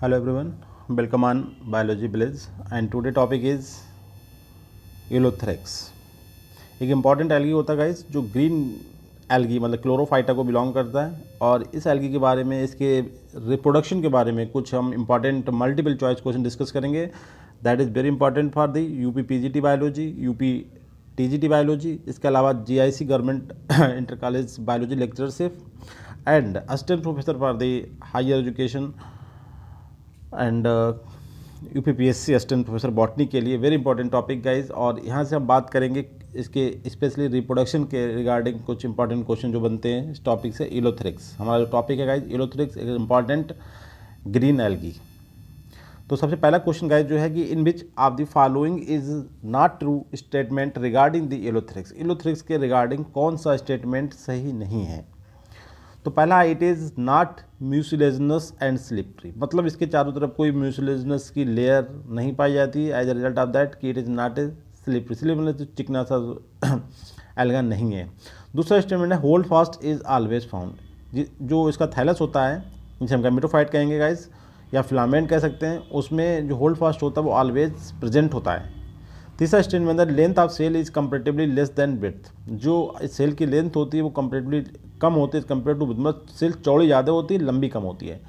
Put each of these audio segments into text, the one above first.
Hello everyone welcome on biology village and today topic is Ulothrix एक important algae होता है guys जो green algae मतलब Chlorophyta को बिलोंग करता है और इस एलगी के बारे में इसके रिप्रोडक्शन के बारे में कुछ हम important multiple choice question discuss करेंगे that is very important for the U P P G T biology U P T G T biology इसके अलावा G I C government inter college biology lectureship and assistant professor for the higher education and U P P S C assistant professor botany के लिए very important topic guys और यहाँ से हम बात करेंगे इसके स्पेशली रिप्रोडक्शन के रिगार्डिंग कुछ इंपॉर्टेंट क्वेश्चन जो बनते हैं इस टॉपिक से इलोथ्रिक्स हमारा जो टॉपिक है गाइज इलोथ्रिक्स एक इम्पॉर्टेंट ग्रीन एल्गी तो सबसे पहला क्वेश्चन गाइज जो है कि in which of the following is not true statement regarding the Ulothrix Ulothrix के रिगार्डिंग कौन सा स्टेटमेंट सही नहीं है तो पहला it is not mucilaginous and slippery मतलब इसके चारों तरफ कोई म्यूसिलेजनस की लेयर नहीं पाई जाती as a result of that कि it is not a slippery slip मतलब तो चिकना सा एलगा नहीं है दूसरा स्टेटमेंट है holdfast is always found जो इसका थैलस होता है जिसे हम कैमिटोफाइट कहेंगे गाइस या फिलामेंट कह सकते हैं उसमें जो होल्ड फास्ट होता है वो ऑलवेज प्रेजेंट होता है तीसरा स्टेटमेंट है length of cell is comparatively less than breadth जो सेल की लेंथ होती है वो कंपेरेटिवली कम होती है कम्पेयर टू मतलब सेल चौड़ी ज़्यादा होती है लंबी कम होती है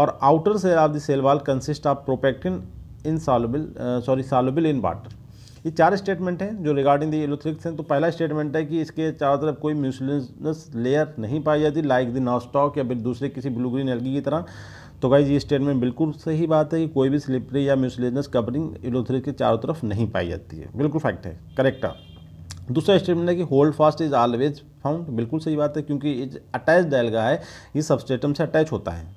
और outer cell of the cell wall consist of propectin insoluble sorry soluble in water ये चार स्टेटमेंट हैं जो रिगार्डिंग द इलेक्ट्रिक्स हैं तो पहला स्टेटमेंट है कि इसके चारों तरफ कोई म्यूसिलस लेयर नहीं पाई जाती लाइक द नॉस्टॉक या फिर दूसरे किसी ब्लू ग्रीन की तरह तो गाइज ये स्टेटमेंट बिल्कुल सही बात है कि कोई भी स्लिपरी या म्यूसलेजनस कवरिंग इलोथ्रिस के चारों तरफ नहीं पाई जाती है बिल्कुल फैक्ट है करेक्ट है दूसरा स्टेटमेंट है कि holdfast is always found बिल्कुल सही बात है क्योंकि अटैच डायलगा है ये सबस्टेटम से अटैच होता है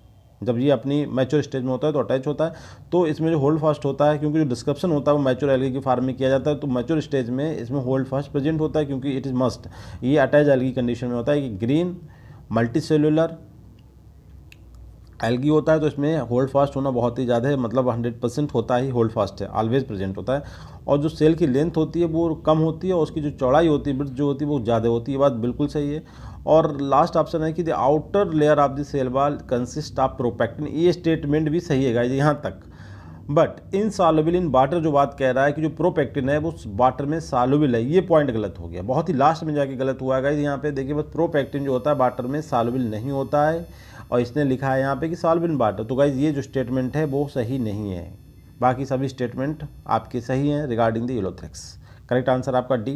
जब ये अपनी मैच्योर स्टेज में होता है तो अटैच होता है तो इसमें जो होल्ड फास्ट होता है क्योंकि जो डिस्क्रिप्शन होता है वो मैच्योर एलगी की फार्म में किया जाता है तो मैच्योर स्टेज में इसमें होल्ड फास्ट प्रेजेंट होता है क्योंकि इट इज़ मस्ट ये अटैच एलगी कंडीशन में होता है कि ग्रीन मल्टी सेलुलर एलगी होता है तो इसमें होल्ड फास्ट होना बहुत ही ज़्यादा है मतलब 100 परसेंट होता ही होल्ड फास्ट है ऑलवेज प्रेजेंट होता है और जो सेल की लेंथ होती है वो कम होती है और उसकी जो चौड़ाई होती है ब्रिथ जो होती है वो ज़्यादा होती है ये बात बिल्कुल सही है और लास्ट ऑप्शन है कि the outer layer of the cell wall consist of propectin ये स्टेटमेंट भी सही है यहाँ तक बट इन सॉलुबल इन वाटर जो बात कह रहा है कि जो प्रोपेक्टिन है वो वाटर में सॉलुबल है ये पॉइंट गलत हो गया बहुत ही लास्ट में जाके गलत हुआ है यहाँ पे देखिए बस प्रोपेक्टिन जो होता है वाटर में सॉलुबल नहीं होता है और इसने लिखा है यहाँ पे कि सॉल्विन वाटर तो गाइज ये जो स्टेटमेंट है वो सही नहीं है बाकी सभी स्टेटमेंट आपके सही हैं regarding the Ulothrix correct answer आपका डी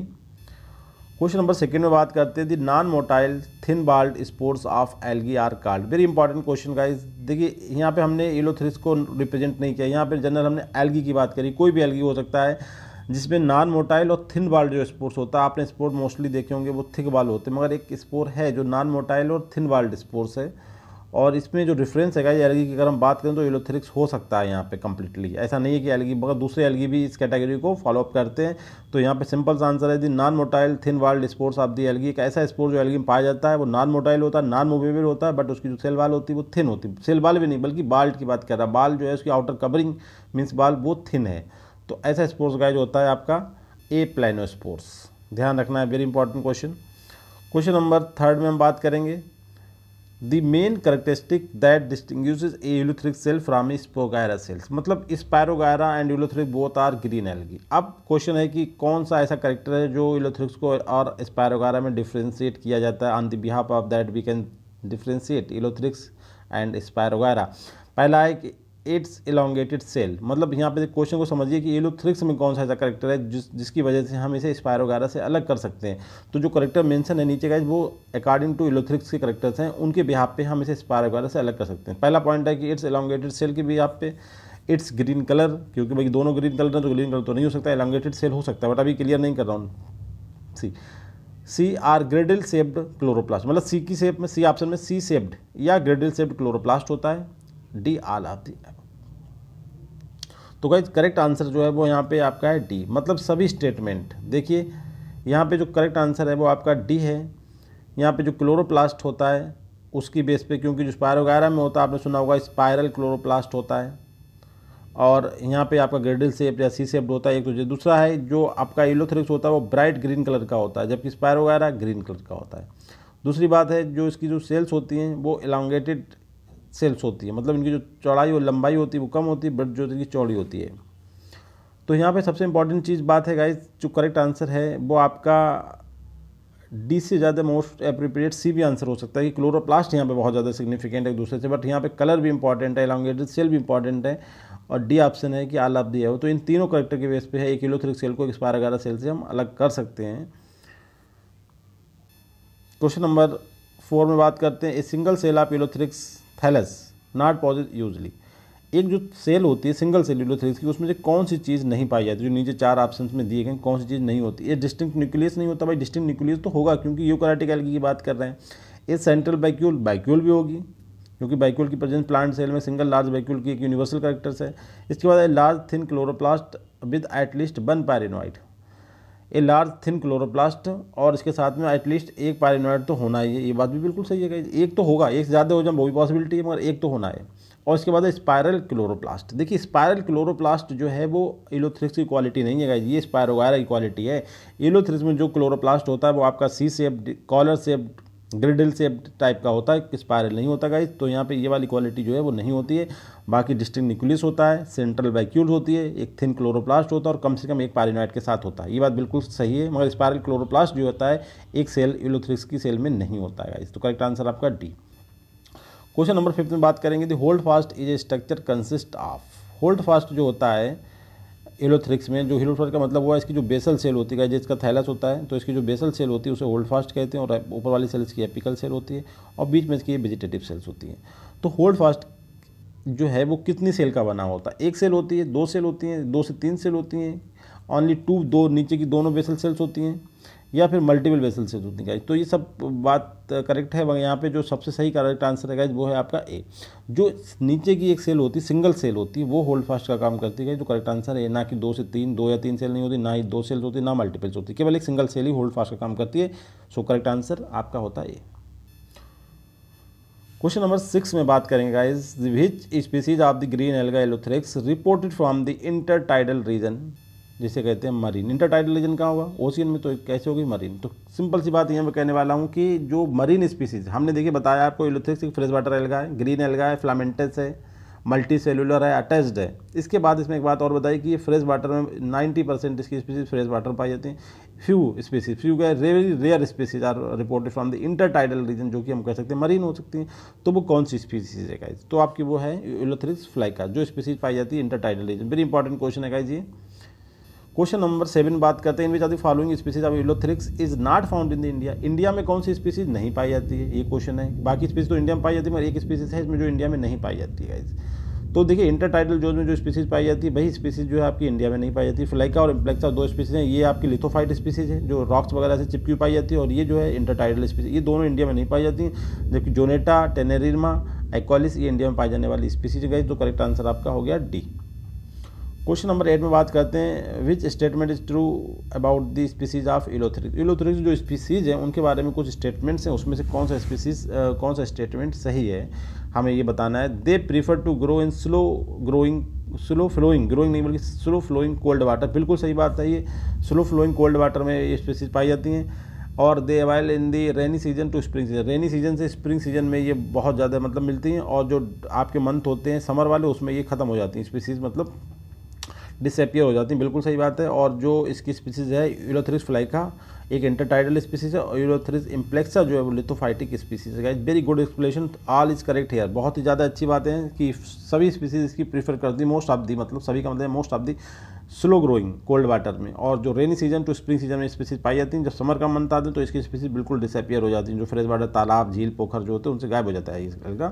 क्वेश्चन नंबर सेकेंड में बात करते हैं the non motile thin walled spores of algae are called very important question guys देखिए यहाँ पे हमने एलोथ्रिक्स को रिप्रेजेंट नहीं किया यहाँ पे जनरल हमने एलगी की बात करी कोई भी एलगी हो सकता है जिसमें नॉन मोटाइल और थिन बाल जो स्पोर्ट्स होता है आपने स्पोर्ट मोस्टली देखे होंगे वो थिक बाल होते हैं मगर एक स्पोर है जो नॉन मोटाइल और थिन बाल्ड स्पोर्ट्स है और इसमें जो डिफरेंस है ये एलगी की अगर हम बात करें तो एलोथेरिक्स हो सकता है यहाँ पे कम्प्लीटली ऐसा नहीं है कि एलगी मगर दूसरे एलगी भी इस कैटेगरी को फॉलोअप करते हैं तो यहाँ पे सिंपल सा आंसर है the non motile thin walled spores आप दी एलगी एक ऐसा स्पोर्ट जो एलगी में पाया जाता है वो नॉन मोटाइल होता है नॉन मूवेबल होता है बट उसकी जो सेल वाल होती है वो थिन होती है सेल वाल भी नहीं बल्कि बाल्ट की बात कर रहा बाल जो है उसकी आउटर कवरिंग मीन्स बाल वो थिन है तो ऐसा स्पोर्ट्स गाइज होता है आपका ए प्लानो स्पोर्ट्स ध्यान रखना है very important question question number third में हम बात करेंगे the main characteristic that distinguish a Ulothrix cell from Spirogyra cells मतलब Spirogyra and Ulothrix both are green algae अब क्वेश्चन है कि कौन सा ऐसा करेक्टर है जो यूलोथ्रिक्स को और स्पायरोगायरा में डिफ्रेंशिएट किया जाता है on the behalf of that we can differentiate Ulothrix and Spirogyra पहला है कि इट्स एलोंगेटेड सेल मतलब यहाँ पे क्वेश्चन को समझिए कि एलोथ्रिक्स थ्रिक्स में कौन सा ऐसा करेक्टर है जिस जिसकी वजह से हम इसे स्पायर वगैरह से अलग कर सकते हैं तो जो करेक्टर मेंशन है नीचे का वो अकॉर्डिंग टू एलोथ्रिक्स के करेक्टर्स हैं उनके बिहार पे हम इसे वगैरह से अलग कर सकते हैं पहला पॉइंट है कि इट्स एलोंगेटेड सेल के बिहार पे इट्स ग्रीन कलर क्योंकि भाई दोनों ग्रीन कलर है तो ग्रीन कलर तो नहीं हो सकता एलोंगेटेड सेल हो सकता है बट अभी क्लियर नहीं कर रहा हूँ C C are girdle shaped chloroplast मतलब सी की सेप में सी ऑप्शन में सी सेप्ड या ग्रेडल सेप्ड क्लोरोप्लास्ट होता है डी आल ऑफ दी तो गाइज करेक्ट आंसर जो है वो यहाँ पे आपका है डी मतलब सभी स्टेटमेंट देखिए यहाँ पे जो करेक्ट आंसर है वो आपका डी है यहाँ पे जो क्लोरोप्लास्ट होता है उसकी बेस पे क्योंकि जो स्पायर वगैरह में होता है आपने सुना होगा स्पायरल क्लोरोप्लास्ट होता है और यहाँ पे आपका ग्रेडल सेप या सी सेप्ड होता है एक तो दूसरा है जो आपका एलोथ्रिक्स होता है वो ब्राइट ग्रीन कलर का होता है जबकि स्पायर वगैरह ग्रीन कलर का होता है दूसरी बात है जो इसकी जो सेल्स होती हैं वो एलॉन्गेटेड सेल्स होती है मतलब इनकी जो चौड़ाई और लंबाई होती है वो कम होती है बट जो इनकी चौड़ी होती है तो यहाँ पे सबसे इंपॉर्टेंट चीज़ बात है गाइज जो करेक्ट आंसर है वो आपका डी से ज़्यादा मोस्ट अप्रोप्रिएट सी भी आंसर हो सकता है कि क्लोरोप्लास्ट यहाँ पे बहुत ज़्यादा सिग्निफिकेंट है एक दूसरे से बट यहाँ पे कलर भी इंपॉर्टेंट है एलोंगेटेड सेल भी इंपॉर्टेंट है और डी ऑप्शन है कि आल आप दिया हो तो इन तीनों करेक्टर के बेस पे है एक थ्रिक सेल को एक स्पार ग्यारह सेल से हम अलग कर सकते हैं क्वेश्चन नंबर फोर में बात करते हैं ए सिंगल सेल आप Ulothrix thallus not posit usually एक जो सेल होती है सिंगल सेल्यूलर थ्रिप्स की उसमें से कौन सी चीज़ नहीं पाई जाती जो नीचे चार ऑप्शन में दिए गए कौन सी चीज़ नहीं होती ये डिस्टिंक्ट न्यूक्लियस नहीं होता भाई डिस्टिंक्ट न्यूक्लियस तो होगा क्योंकि यू एल्गी की बात कर रहे हैं ये सेंट्रल बैक्यूल बाइक्यूल भी होगी क्योंकि बाइक्यूल की प्रेजेंस प्लांट सेल में सिंगल लार्ज बैक्यूल की एक यूनिवर्सल करेक्टर्स है इसके बाद large thin chloroplast with at least one pyrenoid a large thin chloroplast और इसके साथ में एटलीस्ट एक पायरेनोइड तो होना ही है ये बात भी बिल्कुल सही है एक तो होगा एक से ज़्यादा हो जाए वो भी पॉसिबिलिटी है मगर एक तो होना है और इसके बाद स्पायरल क्लोरोप्लास्ट देखिए स्पायरल क्लोरोप्लास्ट जो है वो एलोथ्रिक्स की क्वालिटी नहीं है ये स्पायरोगायरा की क्वालिटी है एलोथ्रिक्स में जो क्लोरोप्लास्ट होता है वो आपका सी सेप कॉलर सेप ग्रिडल से टाइप का होता है स्पायरल नहीं होता गाइज तो यहाँ पे ये वाली क्वालिटी जो है वो नहीं होती है बाकी डिस्टिंग निकुलिस होता है सेंट्रल वैक्यूल होती है एक थिन क्लोरोप्लास्ट होता है और कम से कम एक पारिनोइड के साथ होता है ये बात बिल्कुल सही है मगर स्पायरल क्लोरोप्लास्ट जो होता है एक सेल इलोथ्रिक्स की सेल में नहीं होता है गाइज तो करेक्ट आंसर आपका डी क्वेश्चन नंबर फिफ्थ में बात करेंगे the holdfast is a structure consist of holdfast जो होता है एलोथ्रिक्स में जो हीलोथ्रिक्स का मतलब हुआ है इसकी जो बेसल सेल होती है जिसका थैलस होता है तो इसकी जो बेसल सेल होती है उसे होल्ड फास्ट कहते हैं और ऊपर वाली सेल इसकी एपिकल सेल होती है और बीच में इसकी वेजिटेटिव सेल्स होती हैं तो होल्ड फास्ट जो है वो कितनी सेल का बना होता है एक सेल होती है दो सेल होती हैं दो से तीन सेल होती हैं ऑनली टू दो नीचे की दोनों बेसल सेल्स होती हैं या फिर मल्टीपल वेसल से दूध निकाली तो ये सब बात करेक्ट है यहाँ पे जो सबसे सही करेक्ट आंसर है वो है आपका ए जो नीचे की एक सेल होती सिंगल सेल होती वो होल्ड फास्ट का काम करती है जो करेक्ट आंसर है ना कि दो से तीन दो या तीन सेल नहीं होती ना ही दो सेल्स होती ना मल्टीपल्स होती केवल एक सिंगल सेल ही होल्ड फास्ट का काम करती है सो करेक्ट आंसर आपका होता है ए क्वेश्चन नंबर सिक्स में बात करेंगे guys which species of the green alga Ulothrix reported from the intertidal region जिसे कहते हैं मरीन इंटर टाइडल रीजन कहाँ होगा ओशियन में तो कैसे होगी मरीन तो सिंपल सी बात यह मैं कहने वाला हूँ कि जो मरीन स्पीसीज हमने देखिए बताया आपको इलेक्ट्रिक फ्रेश वाटर एलगा है ग्रीन एलगा है फ्लामेंटस है मल्टी सेलुलर है अटैच्ड है इसके बाद इसमें एक बात और बताई कि ये फ्रेश वाटर में 90 परसेंट इसकी स्पीसीज फ्रेश वाटर पाई जाती हैं फ्यू स्पीसीज फ्यू क्या very rare species are reported from the intertidal region जो कि हम कह सकते हैं मरीन हो सकती हैं तो वो कौन सी स्पीसीज है गाइज तो आपकी वो है यूलोथ्रिस फ्लाइका जो स्पीसीज पाई जाती है intertidal region very important question है गाइज क्वेश्चन नंबर सेवन बात करते हैं in which of the following species of Ulothrix is not found in the India India में कौन सी स्पीसीज नहीं पाई जाती है ये क्वेश्चन है बाकी स्पीसीज तो इंडिया में पाई जाती है मगर एक स्पीसीज है इसमें जो इंडिया में नहीं पाई जाती है तो देखिए इंटर जोन में जो स्पीसीज पाई जाती है वही स्पीसीज जो है आपकी इंडिया में नहीं पाई जाती फ्लैका और इम्प्लेक्सा दो स्पीसीज हैं ये आपकी लिथोफाइट स्पीसीज है जो रॉक्स वगैरह से चिपकी पाई जाती है और ये जो है इंटरटाइटल स्पीसीज ये दोनों इंडिया में नहीं पाई जाती जबकि जोनेटा टेनेरिमा एक्वालिस ये इंडिया में पाई जाने वाली स्पीसीज गई तो करेक्ट आंसर आपका हो गया डी क्वेश्चन नंबर एट में बात करते हैं which statement is true about the species of Ulothrix Ulothrix जो स्पीसीज हैं उनके बारे में कुछ स्टेटमेंट्स हैं उसमें से कौन सा स्पीसीज कौन सा स्टेटमेंट सही है हमें ये बताना है they prefer to grow in slow growing slow flowing growing नहीं बल्कि स्लो फ्लोइंग कोल्ड वाटर बिल्कुल सही बात है ये स्लो फ्लोइंग कोल्ड वाटर में ये स्पीसीज पाई जाती हैं और they avail in the rainy season to spring season rainy season से स्प्रिंग सीजन में ये बहुत ज़्यादा मतलब मिलती हैं और जो आपके मंथ होते हैं समर वाले उसमें ये ख़त्म हो जाती हैं स्पीसीज मतलब डिसअपियर हो जाती हैं बिल्कुल सही बात है और जो इसकी स्पीसीज़ है यूरोथ्रिस का एक इंटरटाइडल स्पीसीज है और यूरोथ्रिस इम्प्लेक्सा जो है वो लिथोफाइटिक स्पीसीज है very good explanation all is correct here बहुत ही ज़्यादा अच्छी बात है कि सभी स्पीसीज इसकी प्रीफर कर दी मोस्ट ऑफ दी मतलब सभी का मतलब most of the slow growing cold water में और जो rainy season to spring season में स्पीसीज पाई जाती हैं जब समर का मंथ आते हैं तो इसकी स्पीसीज बिल्कुल डिसअपियर हो जाती हैं जो फ्रेश वाटर तालाब झील पोखर जो होते हैं उनसे गायब हो जाता है इस का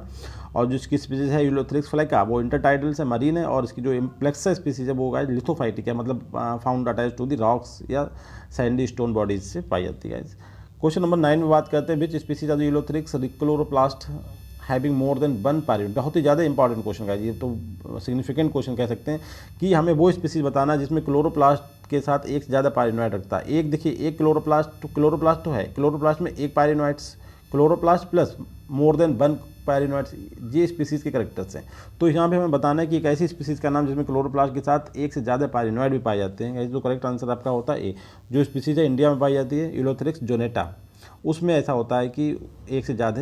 और जो इसकी स्पीसीज है यूलोथ्रिक्स का वो इंटरटाइडल से मरीन है और इसकी जो इम्प्लेक्सा स्पीसीज है वो गाय लिथोफाइटिक है मतलब found attach to the rocks या सैंडी स्टोन बॉडीज से पाई जाती है क्वेश्चन नंबर नाइन में बात करते हैं which species of Ulothrix chloroplast having more than one parent बहुत ही ज़्यादा इंपॉर्टेंट क्वेश्चन का ये तो सिग्निफिकेंट क्वेश्चन कह सकते हैं कि हमें वो स्पीसीज बताना जिसमें क्लोरोप्लास्ट के साथ एक से ज़्यादा पैरेनोइट रखता है एक देखिए एक क्लोरोप्लास्ट तो, क्लोरोप्लास्ट तो है क्लोरोप्लास्ट में एक pyrenoids chloroplast plus more than one pyrenoids ये स्पीसीज़ के करेक्टर्स हैं तो यहाँ पे हमें बताना है कि एक ऐसी स्पीसीज़ का नाम जिसमें क्लोरोप्लास्ट के साथ एक से ज़्यादा पैरिनोइड भी पाए जाते हैं जो करेक्ट आंसर आपका होता है ए जो स्पीसीज़ है इंडिया में पाई जाती है यूलोथ्रिक्स जोनेटा उसमें ऐसा होता है कि एक से ज़्यादा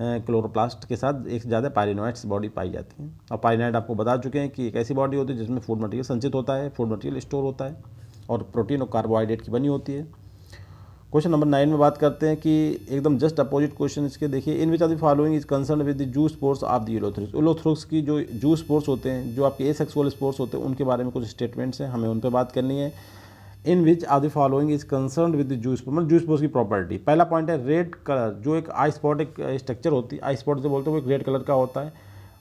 क्लोरोप्लास्ट के साथ एक ज़्यादा पायलिनोइड्स बॉडी पाई जाती हैं और पायलिनोइड आपको बता चुके हैं कि एक ऐसी बॉडी होती है जिसमें फूड मटेरियल संचित होता है फूड मटेरियल स्टोर होता है और प्रोटीन और कार्बोहाइड्रेट की बनी होती है क्वेश्चन नंबर नाइन में बात करते हैं कि एकदम जस्ट अपोजिट क्वेश्चन इसके देखिए in which are the following is concern with the zoospores of the Ulothrix Ulothrix की जो जूस स्पोर्ट्स होते हैं जो आपके ए सेक्सुअल स्पोर्स होते हैं उनके बारे में कुछ स्टेटमेंट्स हैं हमें उन पर बात करनी है in which are the following is concern with जूस मतलब जूस पोस की प्रॉपर्टी पहला पॉइंट है रेड कलर जो एक आई स्पॉट एक स्ट्रक्चर uh, होती है आई स्पॉट जो बोलते हैं वो एक रेड कलर का होता है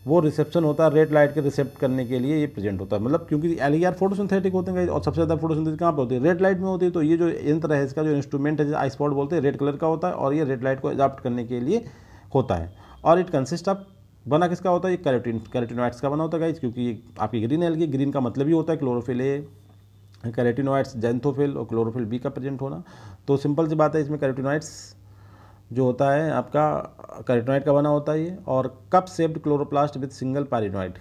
वो रिसेप्शन होता है रेड लाइट के रिसेप्ट करने के लिए ये प्रेजेंट होता है मतलब क्योंकि एल ई आर फोटोसिंथेटिक होते हैं और सबसे ज़्यादा फोटोसिंथेटिक कहाँ पर होती है रेड लाइट में होती है तो ये जो यंत्र है इसका जो इंस्ट्रूमेंट है जैसे आई स्पॉट बोलते हैं रेड कलर का होता है और ये रेड लाइट को एडाप्ट करने के लिए होता है और इट कंसिस्ट ऑफ बना किसका होता है ये कैरेटिन कैरेटिनोइड्स का बना होता है गाइज क्योंकि आपकी ग्रीन एलगी ग्रीन का मतलब ही होता है क्लोरोफिल कैरेटिनोइड्स जेंथोफिल और क्लोरोफिल बी का प्रेजेंट होना तो सिंपल सी बात है इसमें कैरेटिनोइड्स जो होता है आपका कैरेटिनोइड का बना होता है ये और cup shaped chloroplast with single pyrenoid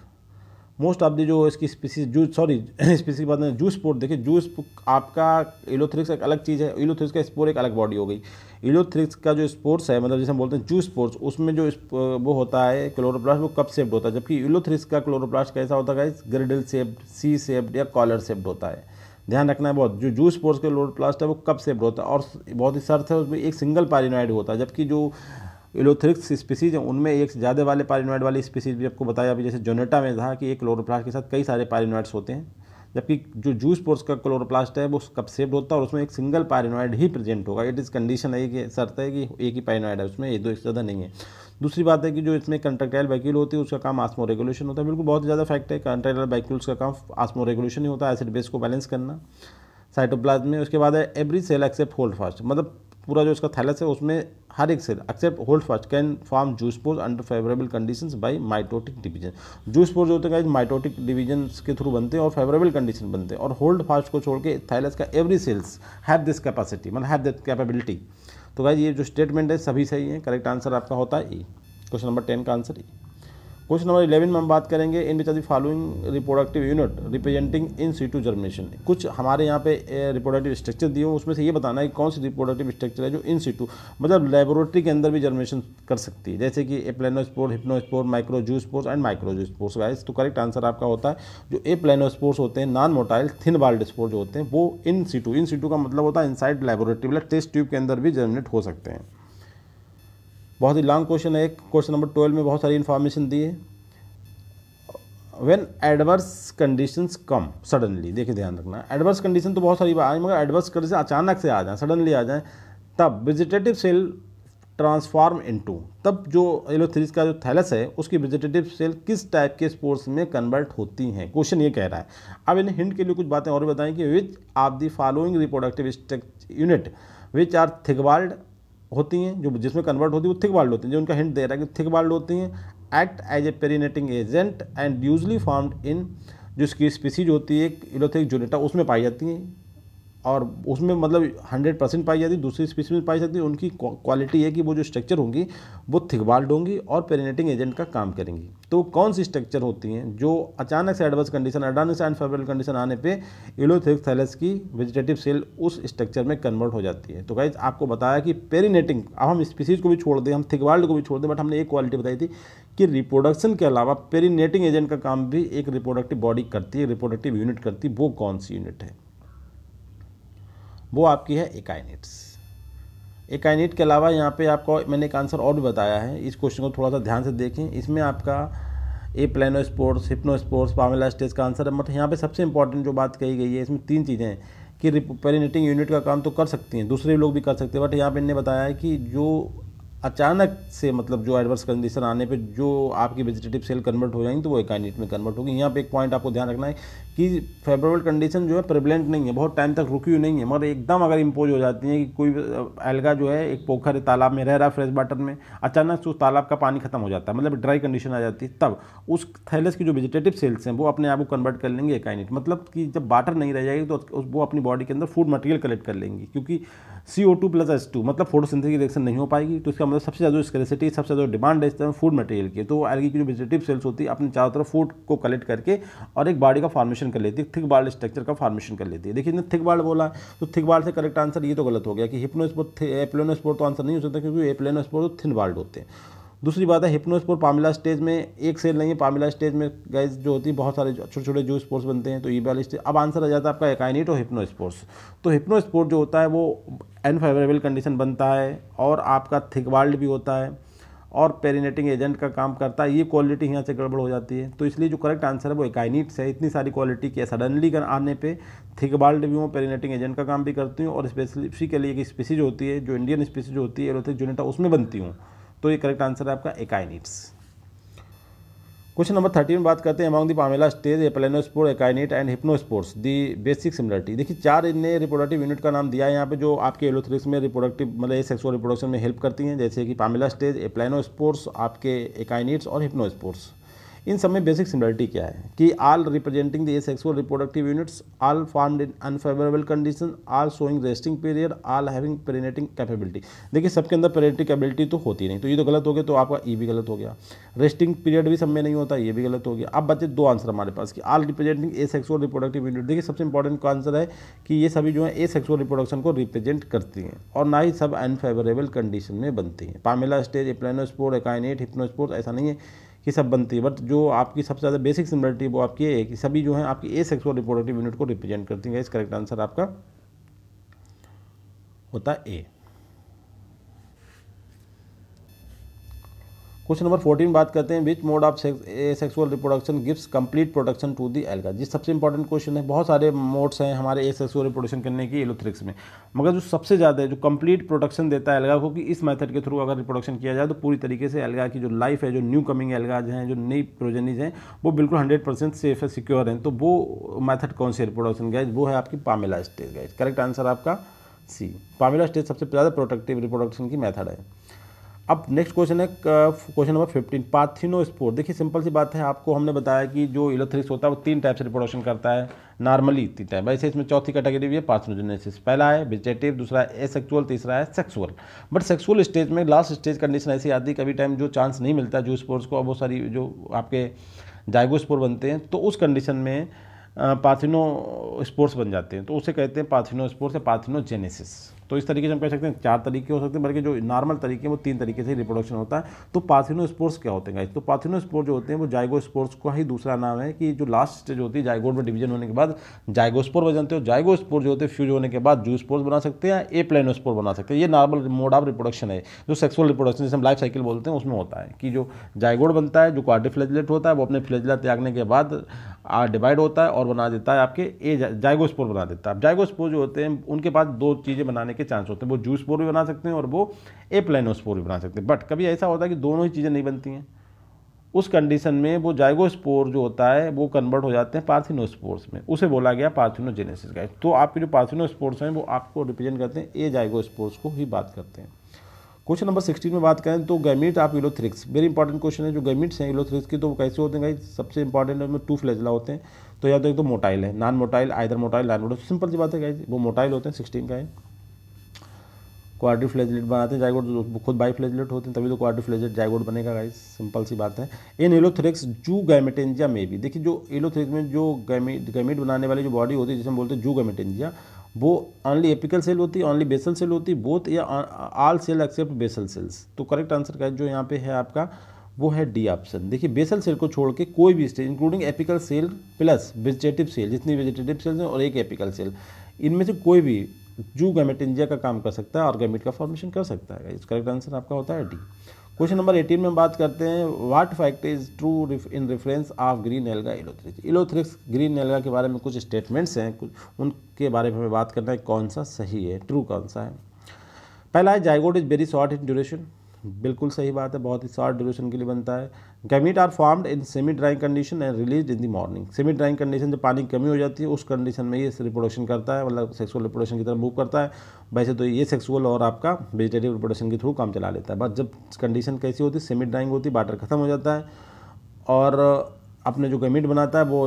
most of the जो इसकी स्पीसीज जूस सॉरी स्पीसी बात नहीं जूस स्पोर्ट देखिए जूस आपका इलोथ्रिक्स एक अलग चीज़ है इलोथ्रिक्स का स्पोर एक अलग बॉडी हो गई इलोथ्रिक्स का जो स्पोर्ट्स है मतलब जैसे हम बोलते हैं जूस स्पोर्ट्स उसमें जो वो होता है क्लोरोप्लास्ट वो कप सेप्ड होता है जबकि इलोथ्रिक्स का क्लोरोप्लास्ट कैसा होता है गाइस ग्रिडल सेप्ड सी सेप्ड या कॉलर सेप्ड होता है ध्यान रखना है बहुत जो जूस पोर्स के प्लास्ट है वो कब से होता है और बहुत ही सर्थ है उसमें एक सिंगल पारिनॉइड होता है जबकि जो इलोथ्रिक्स स्पीसीज हैं उनमें एक ज़्यादा वाले पारिनॉइड वाली स्पीसीज भी आपको बताया अभी जैसे जोनेटा में था कि एक प्लास्ट के साथ कई सारे पारिनॉइड्स होते हैं जबकि जो जूस पोर्स का क्लोरोप्लास्ट है वो कब सेप्ड होता है और उसमें एक सिंगल पायरेनॉइड ही प्रेजेंट होगा इट इज़ कंडीशन है कि शर्त है कि एक ही पायरेनॉइड है उसमें ये दो एक ज़्यादा नहीं है दूसरी बात है कि जो इसमें कंट्रेक्टाइल वैक्यूल होती है उसका काम आस्मो रेगुलेशन होता है बिल्कुल बहुत ज़्यादा फैक्ट है कंट्रेक्टाइल वैक्यूल्स का काम आस्मो रेगुलेशन ही होता है एसिड बेस को बैलेंस करना साइटोप्लाज्म में उसके बाद है every cell except holdfast मतलब पूरा जो इसका थैलस है उसमें हर एक cell except holdfast can form zoospores under favourable conditions by mitotic division zoospores होते हैं माइटोटिक डिवीजन के थ्रू बनते हैं और फेवरेबल कंडीशन बनते हैं और होल्ड फास्ट को छोड़ के थैलस का every cells have this capacity मतलब हैव दिस कैपेबिलिटी तो गाइज ये जो स्टेटमेंट है सभी सही है करेक्ट आंसर आपका होता है ई क्वेश्चन नंबर टेन का answer E question number eleven में हम बात करेंगे in which are the following reproductive unit representing in situ germination कुछ हमारे यहाँ पे रिप्रोडक्टिव स्ट्रक्चर दिए हैं उसमें से ये बताना है कि कौन सी रिप्रोडक्टिव स्ट्रक्चर है जो इन सीटू मतलब लेबोरेटरी के अंदर भी जर्मिनेशन कर सकती है जैसे कि a aplanospore hypnospore microzoospores and microzoospores wise तो करेक्ट आंसर आपका होता है जो ए प्लेनोस्पोर्स होते हैं non motile thin walled spore जो होते हैं वो इन सीटू इन सीटू का मतलब होता है इनसाइड लेबोरेटरी मतलब टेस्ट ट्यूब के अंदर भी जर्मिनेट हो सकते हैं बहुत ही लॉन्ग क्वेश्चन है एक क्वेश्चन नंबर ट्वेल्व में बहुत सारी इन्फॉर्मेशन दी है when adverse conditions come suddenly देखिए ध्यान रखना एडवर्स कंडीशन तो बहुत सारी बात आई मगर एडवर्स कंडीशन अचानक से आ जाए सडनली आ जाए तब वेजिटेटिव सेल ट्रांसफॉर्म इनटू तब जो एलोथ्रिस का जो थैलस है उसकी वेजिटेटिव सेल किस टाइप के स्पोर्ट्स में कन्वर्ट होती हैं क्वेश्चन ये कह रहा है अब इन हिंट के लिए कुछ बातें और बताएं कि which are the following reproductive unit which are thick walled होती हैं जो जिसमें कन्वर्ट होती है वो थिक बाल्ड होती हैं जो उनका हिंट दे रहा है कि थिक बाल्ड होती हैं act as a perennating agent and usually formed in जो इसकी स्पीसीज होती है इलोथिक जूनेटा उसमें पाई जाती हैं और उसमें मतलब हंड्रेड परसेंट पाई जाती दूसरी स्पीसी में पाई है उनकी क्वालिटी है कि वो जो स्ट्रक्चर होंगी वो थिकबाल्ड होंगी और पेरिनेटिंग एजेंट का काम करेंगी तो कौन सी स्ट्रक्चर होती हैं जो अचानक से एडवर्स कंडीशन अडानस एंड फेवरल कंडीशन आने पे इलोथिक थैलस की वेजिटेटिव सेल उस स्ट्रक्चर में कन्वर्ट हो जाती है तो गाइज आपको बताया कि पेरीनेटिंग अब हम स्पीसीज को भी छोड़ दें हम थिकबाल्ड को भी छोड़ दें बट हमने एक क्वालिटी बताई थी कि रिप्रोडक्शन के अलावा पेरीनेटिंग एजेंट का काम भी एक रिप्रोडक्टिव बॉडी करती है रिप्रोडक्टिव यूनिट करती है वो कौन सी यूनिट है वो आपकी है एकाइनिट्स एकाइनिट के अलावा यहाँ पे आपको मैंने एक आंसर और भी बताया है इस क्वेश्चन को थोड़ा सा ध्यान से देखें इसमें आपका aplanospores hypnospores palmella stage का आंसर है मतलब यहाँ पे सबसे इंपॉर्टेंट जो बात कही गई है इसमें तीन चीज़ें कि पेरिनेटिंग यूनिट का काम तो कर सकती हैं दूसरे लोग भी कर सकते हैं बट यहाँ पे इनने बताया है कि जो अचानक से मतलब जो एडवर्स कंडीशन आने पे जो आपकी वेजिटेटिव सेल कन्वर्ट हो जाएंगी तो वो एकाइनिट में कन्वर्ट होगी यहाँ पे एक पॉइंट आपको ध्यान रखना है कि फेवरेबल कंडीशन जो है प्रिवलेंट नहीं है बहुत टाइम तक रुकी हुई नहीं है मगर एकदम अगर इम्पोज हो जाती है कि कोई एल्गा जो है एक पोखर है तालाब में रह रहा है फ्रेश वाटर में अचानक से उस तालाब का पानी खत्म हो जाता है मतलब ड्राई कंडीशन आ जाती है तब उस थैलेस की जो वेजिटेटिव सेल्स हैं वो अपने आप को कन्वर्ट कर लेंगे एकाइनिट मतलब कि जब वाटर नहीं रह जाएगी तो वो अपनी बॉडी के अंदर फूड मटेरियल कलेक्ट कर लेंगी क्योंकि C O two plus S two मतलब फोटोसिंथेटिक रिएक्शन नहीं हो पाएगी तो इसका मतलब सबसे ज़्यादा स्क्रेसिटी सबसे ज़्यादा डिमांड है इस तरह फूड मटेरियल की तो एल्गी की जो वेजिटेटिव सेल्स होती है अपने चारों तरफ फूड को कलेक्ट करके और एक बॉडी का फॉर्मेशन फॉर्मेशन कर लेती है थिक बाल स्ट्रक्चर का फॉर्मेशन कर लेती है देखिए इसने थिक बाल बोला तो थिक बाल से करेक्ट आंसर ये तो गलत हो गया कि हिप्नोस्पोर एप्लेनोस्पोर तो आंसर नहीं हो सकता क्योंकि एप्लेनोस्पोर तो थिन बाल्ड होते हैं दूसरी बात है हिप्नोस्पोर पामिला स्टेज में एक सेल नहीं है पामिला स्टेज में गैस जो होती है बहुत सारे छोटे छोटे जो स्पोर्ट्स बनते हैं तो ई वाले स्टेज अब आंसर आ जाता है आपका एकाइनेट और हिप्नोस्पोर्स तो हिप्नोस्पोर्ट जो होता है वो अनफेवरेबल कंडीशन बनता है और आपका थिक बाल्ड भी होता है और पेरिनेटिंग एजेंट का काम करता है ये क्वालिटी यहाँ से गड़बड़ हो जाती है तो इसलिए जो करेक्ट आंसर है वो एकाइनिट्स है इतनी सारी क्वालिटी की सडनली आने पे थिक बाल्ड भी हूँ पेरिनेटिंग एजेंट का काम भी करती हूँ और स्पेसिफिकली एक स्पीसीज होती है जो इंडियन स्पीसीज होती है एलोथिक जूनिटा उसमें बनती हूँ तो ये करेक्ट आंसर है आपका एकाइनिट्स क्वेश्चन नंबर थर्टीन बात करते हैं among the palmella stage aplanospore akinete and hypnospores the basic similarity देखिए चार इनने रिप्रोडक्टिव यूनिट का नाम दिया है यहाँ पे जो आपके एलोथ्रिक्स में रिप्रोडक्टिव मतलब ये सेक्सुअल रिप्रोडक्शन में हेल्प करती हैं जैसे कि पामेला स्टेज एप्लेनोस्पोर्स आपके एकाइनेट्स और हिप्नोस्पोर्स इन सब में बेसिक सिमिलरिटी क्या है कि all representing the sexual reproductive units all formed in unfavourable condition all showing resting period all having perennating capability देखिए सबके अंदर पेरेनेटिंग कैपेबिलिटी तो होती नहीं तो ये तो गलत हो गया तो आपका ई e भी गलत हो गया रेस्टिंग पीरियड भी सब में नहीं होता ये भी गलत हो गया अब बच्चे दो आंसर हमारे पास कि all representing asexual reproductive unit देखिए सबसे इंपॉर्टेंट का आंसर है कि ये सभी जो है ए सेक्सुअल रिप्रोडक्शन को रिप्रेजेंट करती हैं और ना ही सब अनफेवरेबल कंडीशन में बनती हैं palmella stage aplanospore akinete hypnospore ऐसा नहीं है की सब बनती है बट जो आपकी सबसे ज़्यादा बेसिक सिमिलरिटी वो आपकी है कि सभी जो है आपकी ए सेक्सुअल रिपोर्टेटिव यूनिट को रिप्रेजेंट करती है इस करेक्ट आंसर आपका होता है ए क्वेश्चन नंबर फोर्टीन बात करते हैं which mode of sexual reproduction gives complete production to the alga जिस सबसे इंपॉर्टेंट क्वेश्चन है बहुत सारे मोड्स हैं हमारे ए सेक्सुअल रिप्रोडक्शन करने की एलोथ्रिक्स में मगर जो सबसे ज़्यादा जो कंप्लीट प्रोडक्शन देता है एल्गा को कि इस मेथड के थ्रू अगर रिप्रोडक्शन किया जाए तो पूरी तरीके से एल्गा की जो लाइफ है जो न्यू कमिंग एल्गाज हैं जो नई प्रोजेनिज हैं वो बिल्कुल हंड्रेड परसेंट सेफ है सिक्योर हैं तो वो मैथड कौन से रिपोडक्शन रिप्रोडक्शन वो है आपकी palmella stage guys correct answer आपका सी पामिला स्टेज सबसे ज़्यादा प्रोटेक्टिव रिप्रोडक्शन की मैथड है अब नेक्स्ट क्वेश्चन है question number fifteen parthenospore देखिए सिंपल सी बात है आपको हमने बताया कि जो इलेक्थ्रिक्स होता है वो तीन टाइप से रिप्रोडक्शन करता है नॉर्मली तीन टाइप वैसे इसमें चौथी कैटेगरी भी है पार्थनोजेनेसिस पहला है वेजिटेटिव दूसरा है एसेक्चुअल तीसरा है सेक्सुअल बट सेक्सुअल स्टेज में लास्ट स्टेज कंडीशन ऐसी आती है कभी टाइम जो चांस नहीं मिलता जो स्पोर्स को अब वो सारी जो आपके स्पोर बनते हैं तो उस कंडीशन में पाथिनो uh, स्पोर्स बन जाते हैं तो उसे कहते हैं पाथिनो स्पोर्स या पाथिनोजेनेसिस तो इस तरीके से हम कह सकते हैं चार तरीके हो सकते हैं बल्कि जो नॉर्मल तरीके हैं वो तीन तरीके से रिप्रोडक्शन होता है तो पाथिनो स्पोर्स क्या होते हैं तो पाथिनो स्पोर्ट जो होते हैं वो जाइगो स्पोर्स का ही दूसरा नाम है कि जो लास्ट स्टेज होती है जाइगोड में डिवीजन होने के बाद जाइगोस्पोर बन जाते हो स्पोर्ट जो होते हैं फ्यूज होने के बाद जू स्पोर्स बना सकते हैं ए प्लेनोस्पोर बना सकते हैं ये नॉर्मल मोड ऑफ रिप्रोडक्शन है जो सेक्सुअल रिप्रोडक्शन जिसे हम लाइफ साइकिल बोलते हैं उसमें होता है कि जो जाइगोड बनता है जो फ्लेजलेट होता है वो अपने फ्लेजला त्यागने के बाद डिवाइड होता है और बना देता है आपके ए जाइगोस्पोर बना देता है जाइगोस्पोर जो होते हैं उनके पास दो चीज़ें बनाने के चांस होते हैं वो जूस पोर भी बना सकते हैं और वो ए प्लानोस्पोर भी बना सकते हैं बट कभी ऐसा होता है कि दोनों ही चीज़ें नहीं बनती हैं उस कंडीशन में वो जाइगोस्पोर जो होता है वो कन्वर्ट हो जाते हैं पार्थिनोस्पोर्स में उसे बोला गया पार्थिनोजेनेसिस गाइड तो आपके जो पार्थिनोस्पोर्स हैं वो आपको रिप्रेजेंट करते हैं ए जाइगोस्पोर्स को ही बात करते हैं क्वेश्चन नंबर सिक्सटीन में बात करें तो गैमिट आप इलोथ्रिक्स वेरी इंपॉर्टेंट क्वेश्चन है जो गैमिट्स हैं इलोथ्रिक्स के तो कैसे होते हैं गाइज सबसे इंपॉर्टेंट है टू फ्लेजला होते हैं तो या तो एक तो मोटाइल है non motile either motile non motile simple सी बात है गाइज वो मोटाइल होते हैं सिक्सटीन का है क्वाड्री फ्लेजलेट बनाते हैं जायगोड खुद बाई फ्लेजलेट होते हैं तभी तो क्वाड्री फ्लेजलेट जायगोड बनेगा गाइस सिंपल सी बात है इन एलोथ्रिक्स जू गैमेटेंजिया में भी देखिए जो एलोथ्रिक्स में जो गैमेट गैमेट बनाने वाली जो बॉडी होती है जिसे हम बोलते हैं जू गैमेटेंजिया वो ऑनली एपिकल सेल होती है ऑनली बेसल सेल होती है बोथ या all cell except basal cells तो करेक्ट आंसर का जो यहाँ पे है आपका वो है डी ऑप्शन देखिए बेसल सेल को छोड़ के कोई भी stage including apical cell plus vegetative cell जितनी वेजिटेटिव सेल्स हैं और एक एपिकल सेल इनमें से कोई भी जू गैमेट इंजिया का काम कर सकता है और गैमेट का फॉर्मेशन कर सकता है इस करेक्ट आंसर आपका होता है डी क्वेश्चन नंबर एटीन में बात करते हैं what fact is true in reference of green alga Ulothrix Ulothrix green alga के बारे में कुछ स्टेटमेंट्स हैं कुछ उनके बारे में हमें बात करना है कौन सा सही है ट्रू कौन सा है पहला है zygote is very short in duration बिल्कुल सही बात है बहुत ही शॉर्ट ड्यूरेशन के लिए बनता है gamete are formed in semi drying condition and release in the morning semi drying condition जब पानी कमी हो जाती है उस कंडीशन में ये रिप्रोडक्शन करता है मतलब सेक्सुअल रिप्रोडक्शन की तरफ मूव करता है वैसे तो ये सेक्सुअल और आपका वेजिटेटिव रिप्रोडक्शन के थ्रू काम चला लेता है बट जब कंडीशन कैसी होती है सेमी ड्राइंग होती है बाटर खत्म हो जाता है और अपने जो गमिट बनाता है वो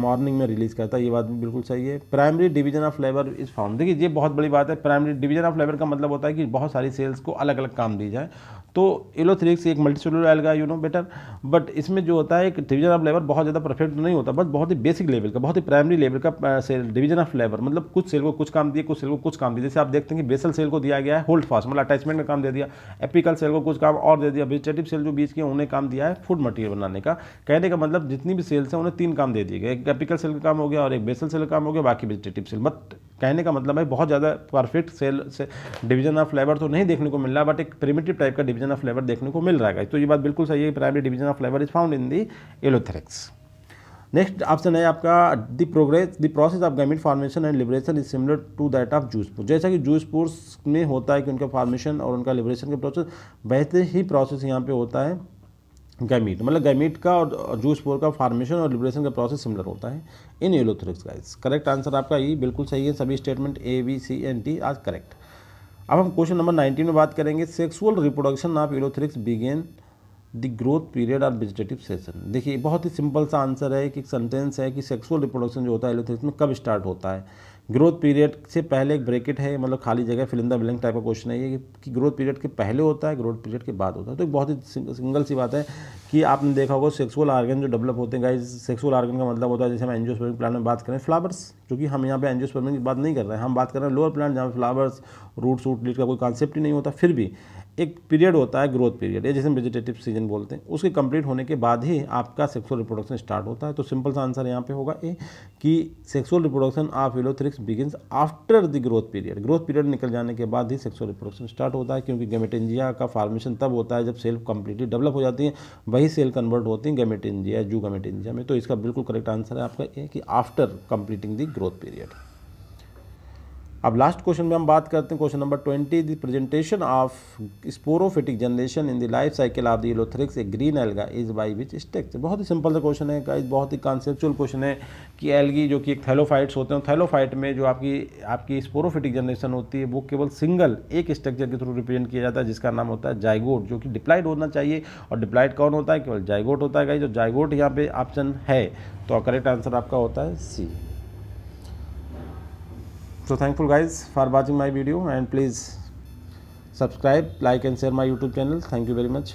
मॉर्निंग में रिलीज़ करता है ये बात भी बिल्कुल सही है primary division of labour is found देखिए ये बहुत बड़ी बात है प्राइमरी डिवीजन ऑफ लेबर का मतलब होता है कि बहुत सारी सेल्स को अलग अलग काम दी जाए तो एलोथ्रिक्स एक मल्टीसेलुलर आयल का यू नो बेटर बट इसमें जो होता है एक डिवीजन ऑफ लेबर बहुत ज़्यादा परफेक्ट नहीं होता बट बहुत ही बेसिक लेवल का बहुत ही प्राइमरी लेवल का सेल डिवीजन ऑफ लेबर मतलब कुछ सेल को कुछ काम दिए कुछ सेल को कुछ काम दिए जैसे आप देखते हैं कि बेसल सेल को दिया गया है होल्ड फास्ट मतलब अटैचमेंट का काम दे दिया एपिकल सेल को कुछ काम और दे दिया वेजिटेटिव सेल जो बीच के उन्हें काम दिया है फूड मटेरियल बनाने का कहने का मतलब जितनी भी सेल्स हैं उन्हें तीन काम दे दिए गए एक एपिकल सेल का काम हो गया और एक बेसल सेल का काम हो गया बाकी वेजिटेटिव सेल बट कहने का मतलब है बहुत ज़्यादा परफेक्ट सेल से डिवीजन ऑफ लेबर तो नहीं देखने को मिल रहा बट एक प्रिमेटिव टाइप का डिवीजन ऑफ लेबर देखने को मिल रहा है तो ये बात बिल्कुल सही है primary division of labour is found in the Ulothrix next option है आपका the progress the process of gamete formation and liberation is similar to that of zoospore जैसा कि जूसपुर में होता है कि उनका फॉर्मेशन और उनका लिबरेशन का प्रोसेस वैसे ही प्रोसेस यहाँ पे होता है गैमीट मतलब गैमीट का और जूस पोर का फार्मेशन और लिब्रेशन का प्रोसेस सिमिलर होता है in Ulothrix guys correct answer आपका ये बिल्कुल सही है सभी statement A B C and D आज करेक्ट अब हम क्वेश्चन नंबर नाइनटीन में बात करेंगे sexual reproduction of Ulothrix begin the growth period और वेजिटेटिव सेशन देखिए बहुत ही सिंपल सा आंसर है कि एक सेंटेंस है कि सेक्सुअल रिप्रोडक्शन जो होता है एलोथ्रिक्स में कब स्टार्ट होता है ग्रोथ पीरियड से पहले एक ब्रेकेट है मतलब खाली जगह फिलिंदा इन ब्लैंक टाइप का क्वेश्चन है ये कि ग्रोथ पीरियड के पहले होता है ग्रोथ पीरियड के बाद होता है तो एक बहुत ही सिंगल सी बात है कि आपने देखा होगा सेक्सुअल आर्गन जो डेवलप होते हैं गाइस सेक्सुअल आर्गन का मतलब होता है जैसे हम स्पर्मिंग प्लांट में बात करें फ्लावर्स क्योंकि हम यहाँ पे स्पर्मिंग की बात नहीं कर रहे हैं हम बात कर रहे हैं लोअर प्लांट जहाँ फ्लावर्स रूट सूट लीड का कोई कॉन्सेप्ट ही नहीं होता फिर भी एक पीरियड होता है ग्रोथ पीरियड या जिसे हम वेजिटेटिव सीजन बोलते हैं उसके कंप्लीट होने के बाद ही आपका सेक्सुअल रिप्रोडक्शन स्टार्ट होता है तो सिंपल सा आंसर यहाँ पे होगा ए कि sexual reproduction of Ulothrix begins after the growth period growth period निकल जाने के बाद ही सेक्सुअल रिप्रोडक्शन स्टार्ट होता है क्योंकि गेमेटेंजिया का फार्मेशन तब होता है जब सेल कंप्लीटली डेवलप हो जाती है वही सेल कन्वर्ट होती है गेमेटेंजिया जू गेमेटेंजिया में तो इसका बिल्कुल करेक्ट आंसर है आपका ए कि after completing the growth period अब लास्ट क्वेश्चन में हम बात करते हैं question number twenty the presentation of sporophytic generation in the life cycle of the Ulothrix a green alga is by which structure बहुत ही सिंपल सा क्वेश्चन है गाइस बहुत ही कॉन्सेप्चुअल क्वेश्चन है कि एल्गी जो कि एक थैलोफाइट्स होते हैं थैलोफाइट में जो आपकी आपकी स्पोरोफिटिक जनरेशन होती है वो केवल सिंगल एक स्ट्रक्चर के थ्रू रिप्रेजेंट किया जाता है जिसका नाम होता है जाइगोट जो कि डिप्लाइड होना चाहिए और डिप्लाइड कौन होता है केवल जाइगोट होता है गाइज जो जाइगोट यहाँ पे ऑप्शन है तो करेक्ट आंसर आपका होता है सी So, thankful guys for watching my video and please subscribe, like and share my YouTube channel. Thank you very much.